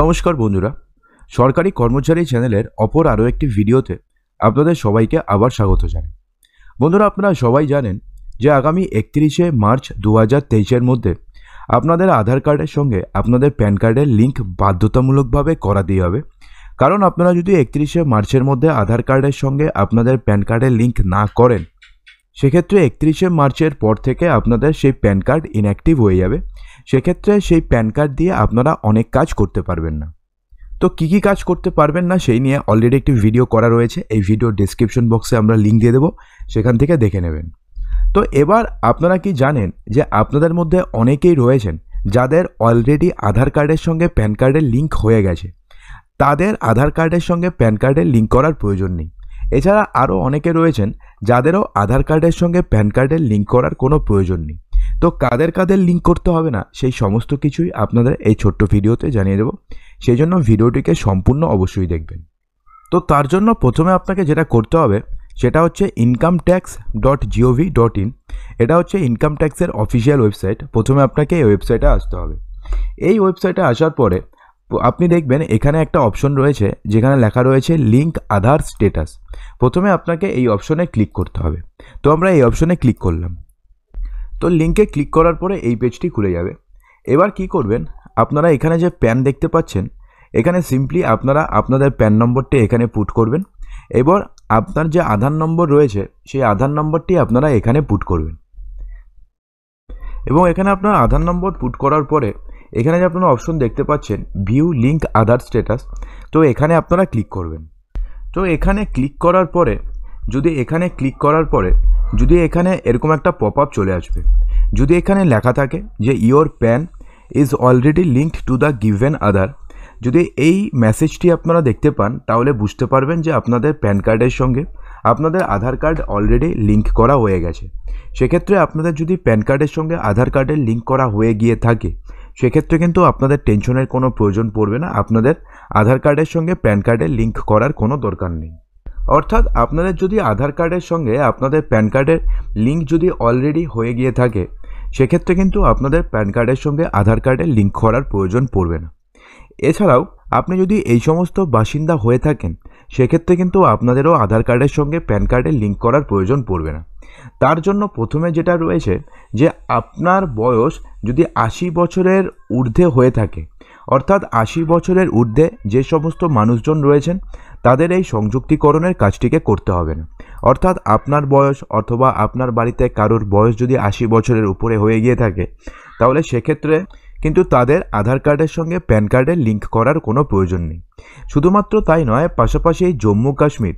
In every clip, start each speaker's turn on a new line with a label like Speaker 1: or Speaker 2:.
Speaker 1: নমস্কার বন্ধুরা সরকারি কর্মচারী চ্যানেলের অপর আরও একটি ভিডিওতে আপনাদের সবাইকে আবার স্বাগত জানাই বন্ধুরা আপনারা সবাই জানেন যে আগামী একত্রিশে মার্চ দু হাজার তেইশের মধ্যে আপনাদের আধার কার্ডের সঙ্গে আপনাদের প্যান কার্ডের লিঙ্ক বাধ্যতামূলকভাবে করাতেই হবে কারণ আপনারা যদি একত্রিশে মার্চের মধ্যে আধার কার্ডের সঙ্গে আপনাদের প্যান কার্ডের লিঙ্ক না করেন সেক্ষেত্রে একত্রিশে মার্চের পর থেকে আপনাদের সেই প্যান কার্ড ইনঅ্যাক্টিভ হয়ে যাবে সেক্ষেত্রে সেই প্যান কার্ড দিয়ে আপনারা অনেক কাজ করতে পারবেন না তো কী কী কাজ করতে পারবেন না সেই নিয়ে অলরেডি একটি ভিডিও করা রয়েছে এই ভিডিও ডিসক্রিপশন বক্সে আমরা লিঙ্ক দিয়ে দেবো সেখান থেকে দেখে নেবেন তো এবার আপনারা কি জানেন যে আপনাদের মধ্যে অনেকেই রয়েছেন যাদের অলরেডি আধার কার্ডের সঙ্গে প্যান কার্ডের লিঙ্ক হয়ে গেছে তাদের আধার কার্ডের সঙ্গে প্যান কার্ডের লিঙ্ক করার প্রয়োজন নেই এছাড়া আরও অনেকে রয়েছেন যাদেরও আধার কার্ডের সঙ্গে প্যান কার্ডের লিঙ্ক করার কোনো প্রয়োজন নেই তো কাদের কাদের লিঙ্ক করতে হবে না সেই সমস্ত কিছুই আপনাদের এই ছোট্ট ভিডিওতে জানিয়ে দেব সেই জন্য ভিডিওটিকে সম্পূর্ণ অবশ্যই দেখবেন তো তার জন্য প্রথমে আপনাকে যেটা করতে হবে সেটা হচ্ছে income tax dot G O V dot in income ট্যাক্সের অফিসিয়াল ওয়েবসাইট প্রথমে আপনাকে এই ওয়েবসাইটে আসতে হবে এই ওয়েবসাইটে আসার পরে আপনি দেখবেন এখানে একটা অপশন রয়েছে যেখানে লেখা রয়েছে লিঙ্ক আধার স্টেটাস প্রথমে আপনাকে এই অপশনে ক্লিক করতে হবে তো আমরা এই অপশনে ক্লিক করলাম তো লিঙ্কে ক্লিক করার পরে এই পেজটি খুলে যাবে এবার কি করবেন আপনারা এখানে যে প্যান দেখতে পাচ্ছেন এখানে সিম্পলি আপনারা আপনাদের প্যান নম্বরটি এখানে পুট করবেন এবার আপনার যে আধার নম্বর রয়েছে সেই আধার নম্বরটি আপনারা এখানে পুট করবেন এবং এখানে আপনার আধার নম্বর পুট করার পরে এখানে যে আপনারা অপশন দেখতে পাচ্ছেন ভিউ লিঙ্ক আদার স্ট্যাটাস তো এখানে আপনারা ক্লিক করবেন তো এখানে ক্লিক করার পরে যদি এখানে ক্লিক করার পরে যদি এখানে এরকম একটা পপ আপ চলে আসবে যদি এখানে লেখা থাকে যে your PAN is already linked to the given other যদি এই মেসেজটি আপনারা দেখতে পান তাহলে বুঝতে পারবেন যে আপনাদের প্যান কার্ডের সঙ্গে আপনাদের আধার কার্ড অলরেডি লিঙ্ক করা হয়ে গেছে সেক্ষেত্রে আপনাদের যদি প্যান কার্ডের সঙ্গে আধার কার্ডের লিঙ্ক করা হয়ে গিয়ে থাকে সেক্ষেত্রে কিন্তু আপনাদের টেনশনের কোনো প্রয়োজন পড়বে না আপনাদের আধার কার্ডের সঙ্গে প্যান কার্ডের লিঙ্ক করার কোনো দরকার নেই অর্থাৎ আপনাদের যদি আধার কার্ডের সঙ্গে আপনাদের প্যান কার্ডের লিঙ্ক যদি অলরেডি হয়ে গিয়ে থাকে সেক্ষেত্রে কিন্তু আপনাদের প্যান কার্ডের সঙ্গে আধার কার্ডের লিঙ্ক করার প্রয়োজন পড়বে না এছাড়াও আপনি যদি এই সমস্ত বাসিন্দা হয়ে থাকেন সেক্ষেত্রে কিন্তু আপনাদেরও আধার কার্ডের সঙ্গে প্যান কার্ডের লিঙ্ক করার প্রয়োজন পড়বে না তার জন্য প্রথমে যেটা রয়েছে যে আপনার বয়স যদি আশি বছরের ঊর্ধ্বে হয়ে থাকে অর্থাৎ আশি বছরের ঊর্ধ্বে যে সমস্ত মানুষজন রয়েছেন তাদের এই সংযুক্তিকরণের কাজটিকে করতে হবে না অর্থাৎ আপনার বয়স অথবা আপনার বাড়িতে কারোর বয়স যদি আশি বছরের উপরে হয়ে গিয়ে থাকে তাহলে সেক্ষেত্রে কিন্তু তাদের আধার কার্ডের সঙ্গে প্যান কার্ডে লিঙ্ক করার কোনো প্রয়োজন নেই শুধুমাত্র তাই নয় পাশাপাশি জম্মু কাশ্মীর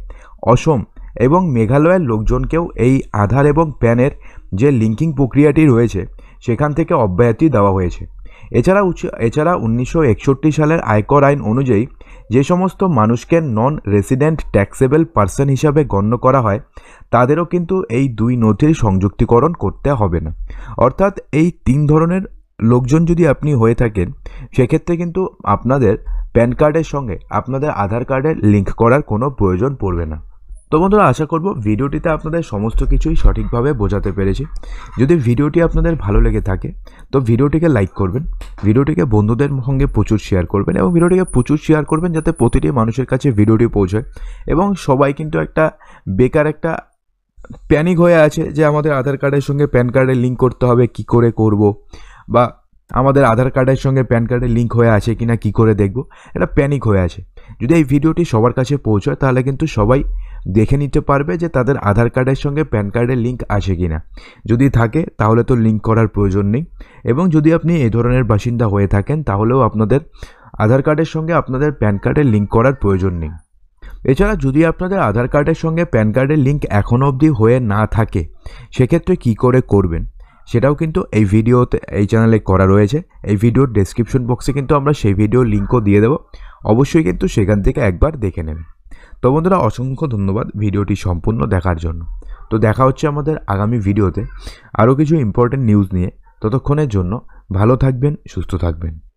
Speaker 1: অসম এবং মেঘালয়ের লোকজনকেও এই আধার এবং প্যানের যে লিঙ্কিং প্রক্রিয়াটি রয়েছে সেখান থেকে অব্যাহতি দেওয়া হয়েছে এছাড়া এছাড়া উনিশশো সালের আয়কর আইন অনুযায়ী যে সমস্ত মানুষকে নন রেসিডেন্ট ট্যাক্সেবল পার্সন হিসাবে গণ্য করা হয় তাদেরও কিন্তু এই দুই নথির সংযুক্তিকরণ করতে হবে না অর্থাৎ এই তিন ধরনের লোকজন যদি আপনি হয়ে থাকেন সেক্ষেত্রে কিন্তু আপনাদের প্যান কার্ডের সঙ্গে আপনাদের আধার কার্ডের লিঙ্ক করার কোনো প্রয়োজন পড়বে না তো বন্ধুরা আশা করব ভিডিওটিতে আপনাদের সমস্ত কিছুই সঠিকভাবে বোঝাতে পেরেছি যদি ভিডিওটি আপনাদের ভালো লেগে থাকে তো ভিডিওটিকে লাইক করবেন ভিডিওটিকে বন্ধুদের সঙ্গে প্রচুর শেয়ার করবেন এবং ভিডিওটিকে প্রচুর শেয়ার করবেন যাতে প্রতিটি মানুষের কাছে ভিডিওটি পৌঁছায় এবং সবাই কিন্তু একটা বেকার একটা প্যানিক হয়ে আছে যে আমাদের আধার কার্ডের সঙ্গে প্যান কার্ডের লিঙ্ক করতে হবে কি করে করব বা আমাদের আধার কার্ডের সঙ্গে প্যান কার্ডের লিঙ্ক হয়ে আছে কি না কী করে দেখব এটা প্যানিক হয়ে আছে যদি এই ভিডিওটি সবার কাছে পৌঁছয় তাহলে কিন্তু সবাই দেখে নিতে পারবে যে তাদের আধার কার্ডের সঙ্গে প্যান কার্ডের লিঙ্ক আছে কি না যদি থাকে তাহলে তো লিঙ্ক করার প্রয়োজন নেই এবং যদি আপনি এই ধরনের বাসিন্দা হয়ে থাকেন তাহলেও আপনাদের আধার কার্ডের সঙ্গে আপনাদের প্যান কার্ডের লিঙ্ক করার প্রয়োজন নেই এছাড়া যদি আপনাদের আধার কার্ডের সঙ্গে প্যান কার্ডের লিঙ্ক এখনও অবধি হয়ে না থাকে সেক্ষেত্রে কি করে করবেন সেটাও কিন্তু এই ভিডিওতে এই চ্যানেলে করা রয়েছে এই ভিডিওর ডেসক্রিপশন বক্সে কিন্তু আমরা সেই ভিডিও লিঙ্কও দিয়ে দেবো অবশ্যই কিন্তু সেখান থেকে একবার দেখে নেবে তো বন্ধুরা অসংখ্য ধন্যবাদ ভিডিওটি সম্পূর্ণ দেখার জন্য তো দেখা হচ্ছে আমাদের আগামী ভিডিওতে আরও কিছু ইম্পর্টেন্ট নিউজ নিয়ে ততক্ষণের জন্য ভালো থাকবেন সুস্থ থাকবেন